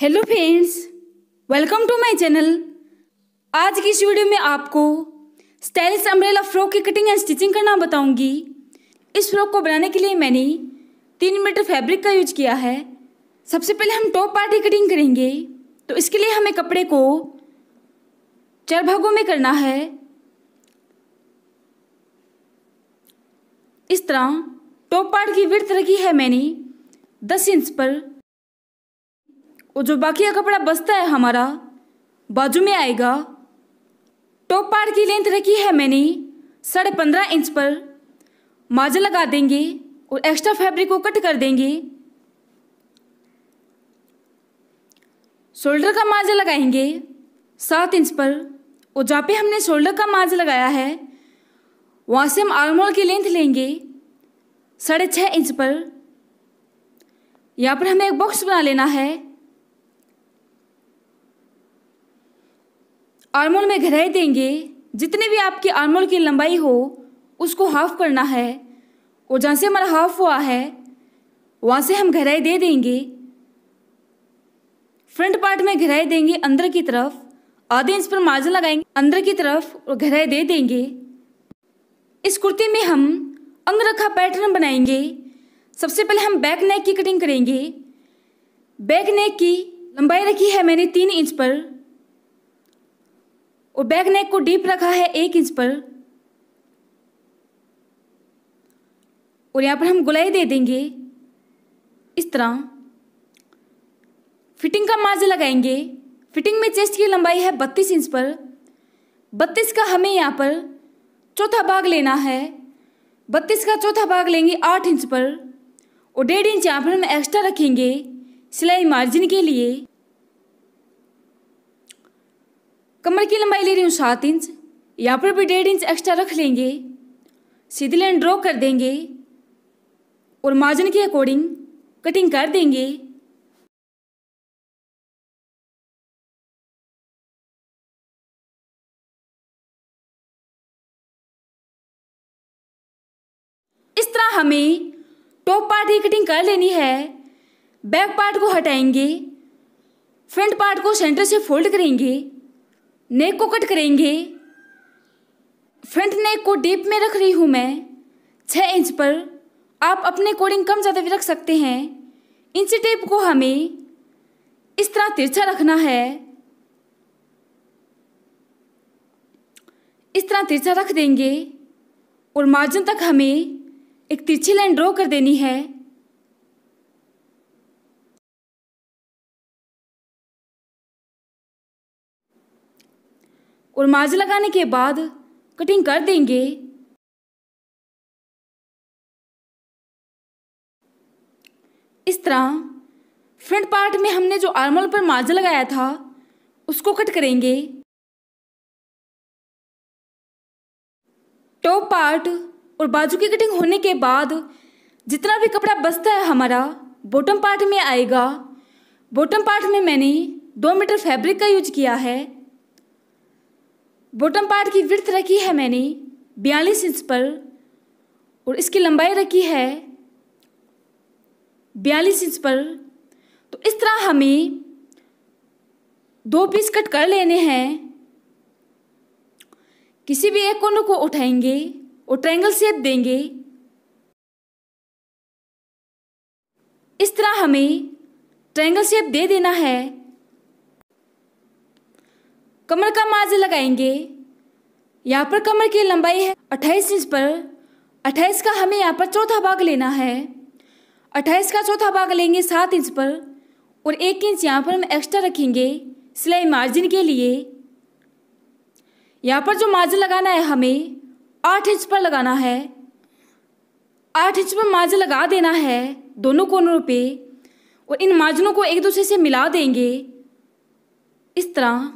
hello friends welcome to my channel आज की इस वीडियो में आपको स्टाइलिश अम्ब्रेला फ्रॉक की कटिंग एंड स्टिचिंग करना बताऊंगी इस फ्रॉक को बनाने के लिए मैंने तीन मीटर फैब्रिक का यूज किया है सबसे पहले हम टॉप पार्ट की कटिंग करेंगे तो इसके लिए हमें कपड़े को चार भागों में करना है इस तरह टॉप पार्ट की विर्थ रखी है मैंने दस इंच पर वो जो बाकी का कपड़ा बसता है हमारा बाजू में आएगा टॉप पार्ट की लेंथ रखी है मैंने साढ़े पंद्रह इंच पर माजा लगा देंगे और एक्स्ट्रा फैब्रिक को कट कर देंगे शोल्डर का माजा लगाएंगे सात इंच पर और जहाँ पे हमने शोल्डर का माजा लगाया है वहाँ से हम आर्मोल की लेंथ लेंगे साढ़े छः इंच पर यहाँ पर हमें एक बॉक्स बना लेना है आर्मोल में गहराई देंगे जितने भी आपके आर्मोल की लंबाई हो उसको हाफ करना है और जहाँ से हमारा हाफ हुआ है वहाँ से हम गहराई दे देंगे फ्रंट पार्ट में गहराई देंगे अंदर की तरफ आधे इंच पर मार्जिन लगाएंगे अंदर की तरफ और गहराई दे देंगे इस कुर्ती में हम अंगरखा पैटर्न बनाएंगे सबसे पहले हम बैक नेक की कटिंग करेंगे बैक नेक की लंबाई रखी है मैंने तीन इंच पर और बैक नेक को डीप रखा है एक इंच पर और यहाँ पर हम गुलाई दे देंगे इस तरह फिटिंग का मार्जिन लगाएंगे फिटिंग में चेस्ट की लंबाई है बत्तीस इंच पर बत्तीस का हमें यहाँ पर चौथा भाग लेना है बत्तीस का चौथा भाग लेंगे आठ इंच पर और डेढ़ इंच यहाँ पर हम एक्स्ट्रा रखेंगे सिलाई मार्जिन के लिए कमर की लंबाई ले रही हूँ सात इंच यहाँ पर भी डेढ़ इंच एक्स्ट्रा रख लेंगे सीधी लाइन ड्रॉ कर देंगे और मार्जिन के अकॉर्डिंग कटिंग कर देंगे इस तरह हमें टॉप पार्ट की कटिंग कर लेनी है बैक पार्ट को हटाएंगे फ्रंट पार्ट को सेंटर से फोल्ड करेंगे नेक को कट करेंगे फ्रंट नेक को डीप में रख रही हूँ मैं छः इंच पर आप अपने कोडिंग कम ज़्यादा भी रख सकते हैं इंची टेप को हमें इस तरह तिरछा रखना है इस तरह तिरछा रख देंगे और मार्जिन तक हमें एक तिरछी लाइन ड्रॉ कर देनी है और माज लगाने के बाद कटिंग कर देंगे इस तरह फ्रंट पार्ट में हमने जो आर्मल पर माज लगाया था उसको कट करेंगे टॉप पार्ट और बाजू की कटिंग होने के बाद जितना भी कपड़ा बसता है हमारा बॉटम पार्ट में आएगा बॉटम पार्ट में मैंने दो मीटर फैब्रिक का यूज किया है बॉटम पार्ट की वृत्त रखी है मैंने बयालीस इंच पर और इसकी लंबाई रखी है बयालीस इंच पर तो इस तरह हमें दो पीस कट कर लेने हैं किसी भी एक कोने को उठाएंगे और ट्रायंगल शेप देंगे इस तरह हमें ट्रायंगल शेप दे देना है कमर का माज लगाएंगे यहाँ पर कमर की लंबाई है अट्ठाईस इंच पर अट्ठाईस का हमें यहाँ पर चौथा भाग लेना है अट्ठाईस का चौथा भाग लेंगे सात इंच पर और एक इंच यहाँ पर हम एक्स्ट्रा रखेंगे सिलाई मार्जिन के लिए यहाँ पर जो माजल लगाना है हमें आठ इंच पर लगाना है आठ इंच पर मार्जिन लगा देना है दोनों कोनों पे और इन माजनों को एक दूसरे से मिला देंगे इस तरह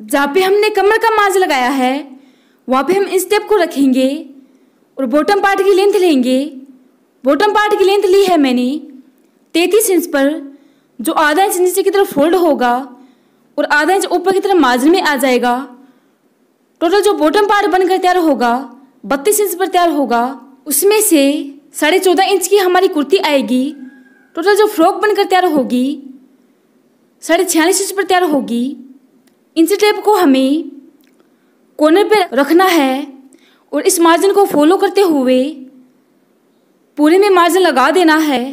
जहाँ पे हमने कमर का माज लगाया है वहाँ पे हम इस स्टेप को रखेंगे और बॉटम पार्ट की लेंथ लेंगे बॉटम पार्ट की लेंथ ली है मैंने तैतीस इंच पर जो आधा इंच नीचे की तरफ फोल्ड होगा और आधा इंच ऊपर की तरफ मार्जिन में आ जाएगा टोटल जो बॉटम पार्ट बनकर तैयार होगा बत्तीस इंच पर तैयार होगा उसमें से साढ़े चौदह इंच की हमारी कुर्ती आएगी टोटल जो फ्रॉक बनकर तैयार होगी साढ़े छियालीस इंच पर तैयार होगी इंची टेप को हमें कोने पर रखना है और इस मार्जिन को फॉलो करते हुए पूरे में मार्जिन लगा देना है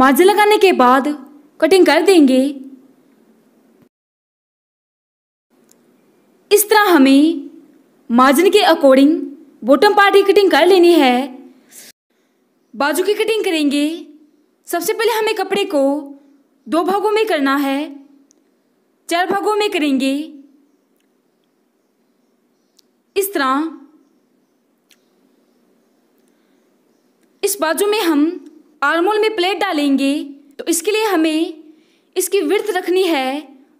मार्जिन लगाने के बाद कटिंग कर देंगे इस तरह हमें मार्जिन के अकॉर्डिंग बॉटम पार्ट की कटिंग कर लेनी है बाजू की कटिंग करेंगे सबसे पहले हमें कपड़े को दो भागों में करना है चार भागों में करेंगे इस तरह इस बाजू में हम आर्मोल में प्लेट डालेंगे तो इसके लिए हमें इसकी विर्थ रखनी है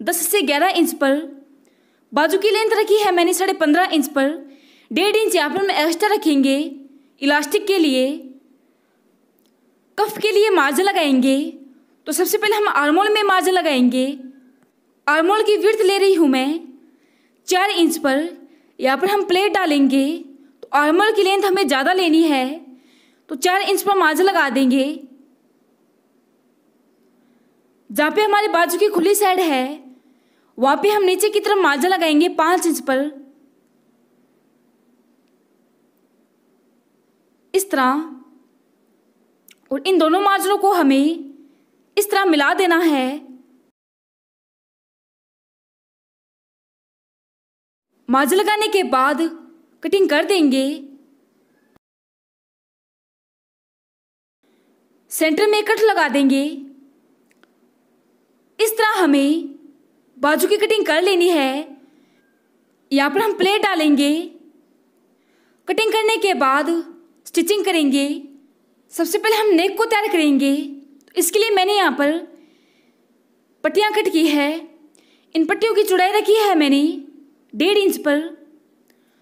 दस से ग्यारह इंच पर बाजू की लेंथ रखी है मैंने साढ़े पंद्रह इंच पर डेढ़ इंच यहाँ पर हम एक्स्ट्रा रखेंगे इलास्टिक के लिए कफ के लिए मार्जिन लगाएंगे तो सबसे पहले हम आर्मोल में मार्जिन लगाएंगे आर्मोल की विर्थ ले रही हूँ मैं चार इंच पर यहाँ पर हम प्लेट डालेंगे तो आर्मोल की लेंथ हमें ज़्यादा लेनी है तो चार इंच पर मार्जिन लगा देंगे जहाँ पे हमारे बाजू की खुली साइड है वहाँ पे हम नीचे की तरफ मार्जिन लगाएंगे पाँच इंच पर इस तरह और इन दोनों माजरों को हमें इस तरह मिला देना है मार्जिन लगाने के बाद कटिंग कर देंगे सेंटर में कट लगा देंगे इस तरह हमें बाजू की कटिंग कर लेनी है यहाँ पर हम प्लेट डालेंगे कटिंग करने के बाद स्टिचिंग करेंगे सबसे पहले हम नेक को तैयार करेंगे तो इसके लिए मैंने यहाँ पर पट्टियाँ कट की है इन पट्टियों की चौड़ाई रखी है मैंने डेढ़ इंच पर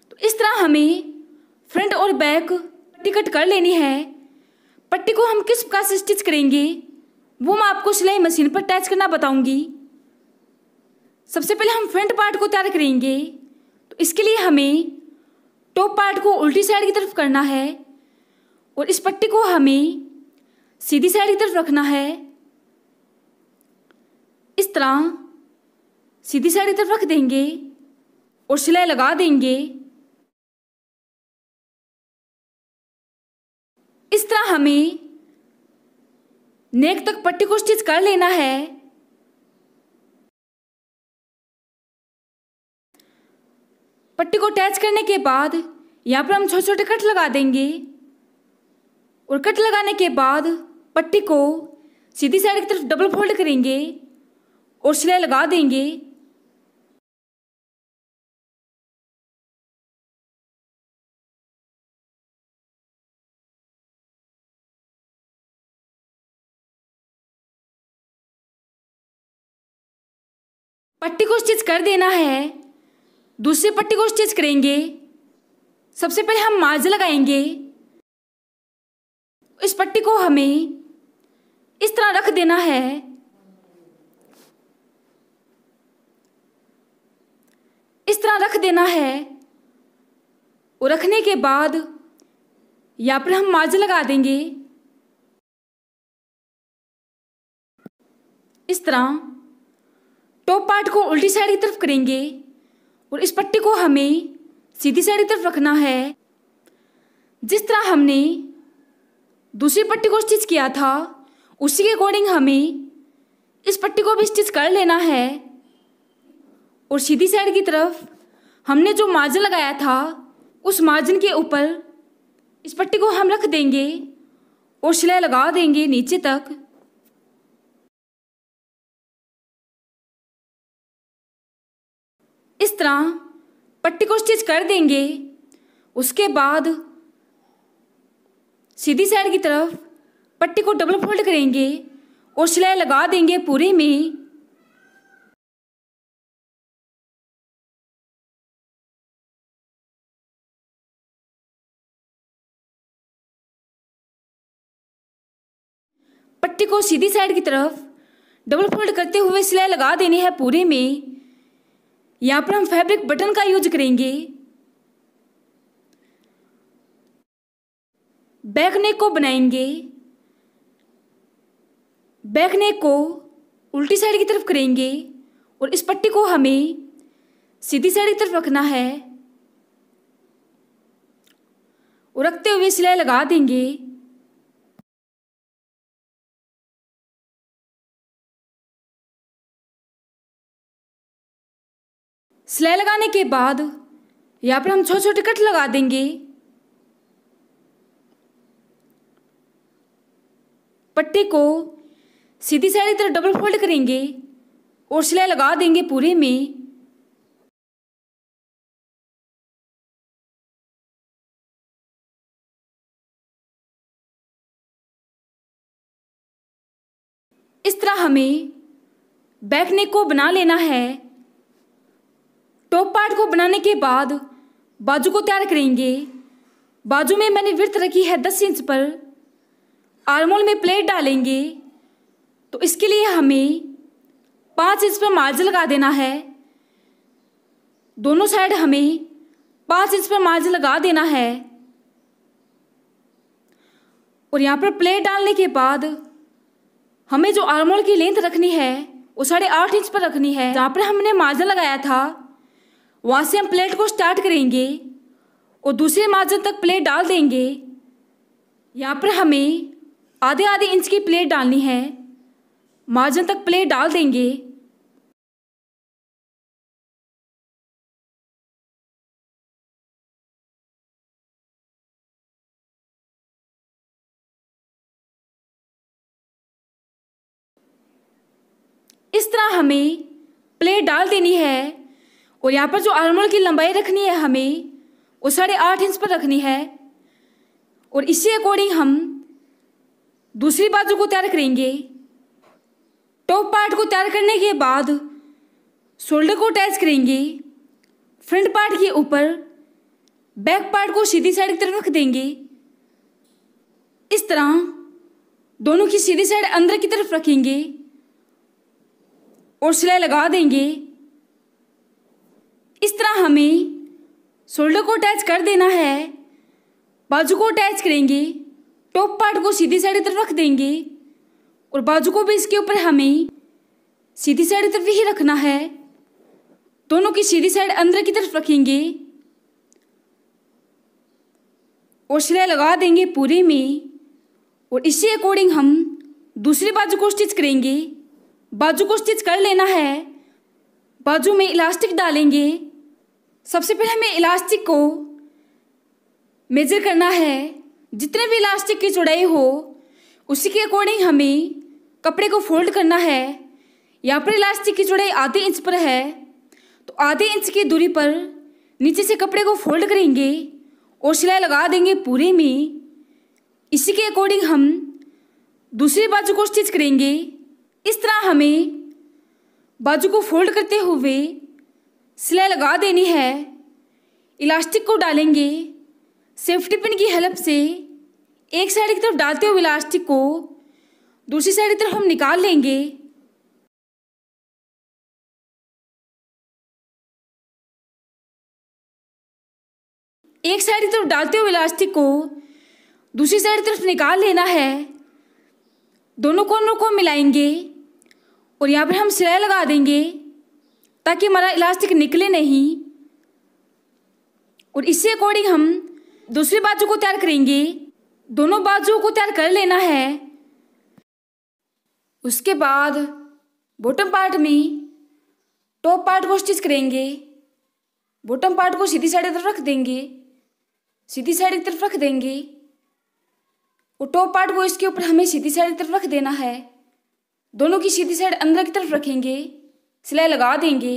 तो इस तरह हमें फ्रंट और बैक पट्टी कट कर लेनी है पट्टी को हम किस प्रकार से स्टिच करेंगे वो मैं आपको सिलाई मशीन पर अटैच करना बताऊंगी सबसे पहले हम फ्रंट पार्ट को तैयार करेंगे तो इसके लिए हमें टॉप पार्ट को उल्टी साइड की तरफ करना है और इस पट्टी को हमें सीधी साइड की तरफ रखना है इस तरह सीधी साइड की तरफ रख देंगे और सिलाई लगा देंगे इस तरह हमें नेक तक पट्टी को स्टिच कर लेना है पट्टी को अटैच करने के बाद यहाँ पर हम छोटे छोटे कट लगा देंगे और कट लगाने के बाद पट्टी को सीधी साइड की तरफ डबल फोल्ड करेंगे और सिलाई लगा देंगे पट्टी को स्टिच कर देना है दूसरी पट्टी को स्टिच करेंगे सबसे पहले हम माज लगाएंगे इस पट्टी को हमें इस तरह रख देना है इस तरह रख देना है और रखने के बाद या फिर हम माज लगा देंगे इस तरह टॉप पार्ट को उल्टी साइड की तरफ करेंगे और इस पट्टी को हमें सीधी साइड की तरफ रखना है जिस तरह हमने दूसरी पट्टी को स्टिच किया था उसी के अकॉर्डिंग हमें इस पट्टी को भी स्टिच कर लेना है और सीधी साइड की तरफ हमने जो मार्जिन लगाया था उस मार्जिन के ऊपर इस पट्टी को हम रख देंगे और सिलाई लगा देंगे नीचे तक इस तरह पट्टी को स्टिच कर देंगे उसके बाद सीधी साइड की तरफ पट्टी को डबल फोल्ड करेंगे और सिलाई लगा देंगे पूरे में पट्टी को सीधी साइड की तरफ डबल फोल्ड करते हुए सिलाई लगा देनी है पूरे में यहां पर हम फैब्रिक बटन का यूज करेंगे बैक नेक को बनाएंगे बैक नेक को उल्टी साइड की तरफ करेंगे और इस पट्टी को हमें सीधी साइड की तरफ रखना है और रखते हुए सिलाई लगा देंगे सिलाई लगाने के बाद यहाँ पर हम छोटे छोटे कट लगा देंगे पट्टे को सीधी साइड की डबल फोल्ड करेंगे और सिलाई लगा देंगे पूरे में इस तरह हमें बैकनेक को बना लेना है टॉप पार्ट को बनाने के बाद बाजू को तैयार करेंगे बाजू में मैंने वृत्त रखी है दस इंच पर आर्मोल में प्लेट डालेंगे तो इसके लिए हमें पाँच इंच पर मार्जिन लगा देना है दोनों साइड हमें पाँच इंच पर मार्जिन लगा देना है और यहाँ पर प्लेट डालने के बाद हमें जो आर्मोल की लेंथ रखनी है वो साढ़े आठ इंच पर रखनी है जहाँ पर हमने मार्जिन लगाया था वहाँ से हम प्लेट को स्टार्ट करेंगे और दूसरे मार्जिन तक प्लेट डाल देंगे यहाँ पर हमें आधे आधे इंच की प्लेट डालनी है मार्जिन तक प्लेट डाल देंगे इस तरह हमें प्लेट डाल देनी है और यहाँ पर जो आर्मर की लंबाई रखनी है हमें वो साढ़े आठ इंच पर रखनी है और इसी अकॉर्डिंग हम दूसरी बाजू को तैयार करेंगे टॉप पार्ट को तैयार करने के बाद शोल्डर को अटैच करेंगे फ्रंट पार्ट के ऊपर बैक पार्ट को सीधी साइड की तरफ रख देंगे इस तरह दोनों की सीधी साइड अंदर की तरफ रखेंगे और सिलाई लगा देंगे इस तरह हमें शोल्डर को अटैच कर देना है बाजू को अटैच करेंगे टॉप पार्ट को सीधी साइड तरफ रख देंगे और बाजू को भी इसके ऊपर हमें सीधी साइड तरफ ही रखना है दोनों की सीधी साइड अंदर की तरफ रखेंगे और सिलाई लगा देंगे पूरे में और इसी अकॉर्डिंग हम दूसरे बाजू को स्टिच करेंगे बाजू को स्टिच कर लेना है बाजू में इलास्टिक डालेंगे सबसे पहले हमें इलास्टिक को मेजर करना है जितने भी इलास्टिक की चौड़ाई हो उसी के अकॉर्डिंग हमें कपड़े को फोल्ड करना है यहाँ पर इलास्टिक की चौड़ाई आधे इंच पर है तो आधे इंच की दूरी पर नीचे से कपड़े को फोल्ड करेंगे और सिलाई लगा देंगे पूरे में इसी के अकॉर्डिंग हम दूसरी बाजू को स्टिच करेंगे इस तरह हमें बाजू को फोल्ड करते हुए सिलाई लगा देनी है इलास्टिक को डालेंगे सेफ्टी पिन की हेल्प से एक साइड की तरफ डालते हुए इलास्टिक को दूसरी साइड की तरफ हम निकाल लेंगे एक साइड की तरफ डालते हुए इलास्टिक को दूसरी साइड की तरफ निकाल लेना है दोनों कोनों को मिलाएंगे और यहाँ पर हम सिलाई लगा देंगे ताकि हमारा इलास्टिक निकले नहीं और इसी अकॉर्डिंग हम दूसरी बाजू को तैयार करेंगे दोनों बाजू को तैयार कर लेना है उसके बाद बॉटम पार्ट में टॉप पार्ट को स्टिच करेंगे बॉटम पार्ट को सीधी साइड की तरफ रख देंगे सीधी साइड की तरफ रख देंगे और टॉप पार्ट को इसके ऊपर हमें सीधी साइड की तरफ रख देना है दोनों की सीधी साइड अंदर की तरफ रखेंगे सिलाई लगा देंगे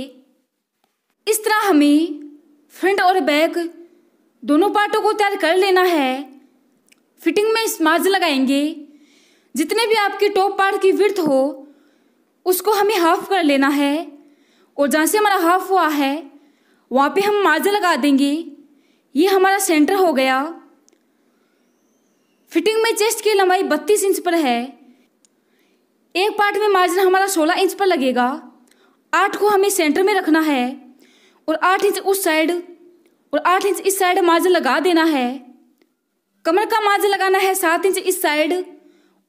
इस तरह हमें फ्रंट और बैक दोनों पार्टों को तैयार कर लेना है फिटिंग में मार्जिन लगाएंगे जितने भी आपके टॉप पार्ट की विर्थ हो उसको हमें हाफ कर लेना है और जहाँ से हमारा हाफ हुआ है वहाँ पे हम मार्जिन लगा देंगे ये हमारा सेंटर हो गया फिटिंग में चेस्ट की लंबाई बत्तीस इंच पर है एक पार्ट में मार्जिन हमारा सोलह इंच पर लगेगा आठ को हमें सेंटर में रखना है और आठ इंच उस साइड और आठ इंच इस साइड माज लगा देना है कमर का माज लगाना है सात इंच इस साइड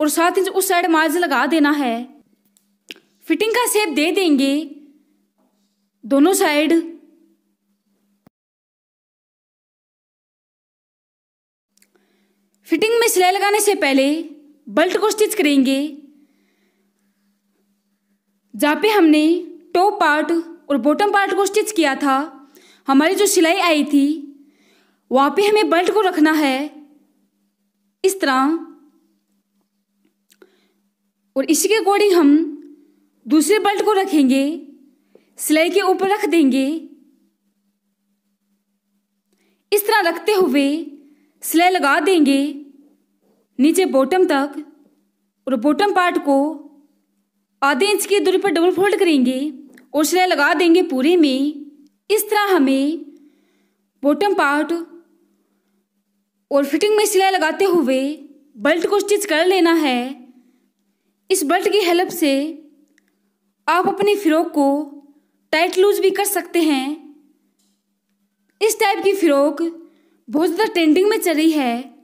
और सात इंच उस साइड माज लगा देना है फिटिंग का सेप दे देंगे दोनों साइड फिटिंग में सिलाई लगाने से पहले बल्ट को स्टिच करेंगे जहाँ पे हमने टॉप पार्ट और बॉटम पार्ट को स्टिच किया था हमारी जो सिलाई आई थी वहाँ पे हमें बेल्ट को रखना है इस तरह और इसी के अकॉर्डिंग हम दूसरे बेल्ट को रखेंगे सिलाई के ऊपर रख देंगे इस तरह रखते हुए सिलाई लगा देंगे नीचे बॉटम तक और बॉटम पार्ट को आधे इंच की दूरी पर डबल फोल्ड करेंगे उछले लगा देंगे पूरे में इस तरह हमें बॉटम पार्ट और फिटिंग में सिलाई लगाते हुए बेल्ट को स्टिच कर लेना है इस बेल्ट की हेल्प से आप अपनी फ्रॉक को टाइट लूज भी कर सकते हैं इस टाइप की फ्रॉक बहुत ज़्यादा ट्रेंडिंग में चली है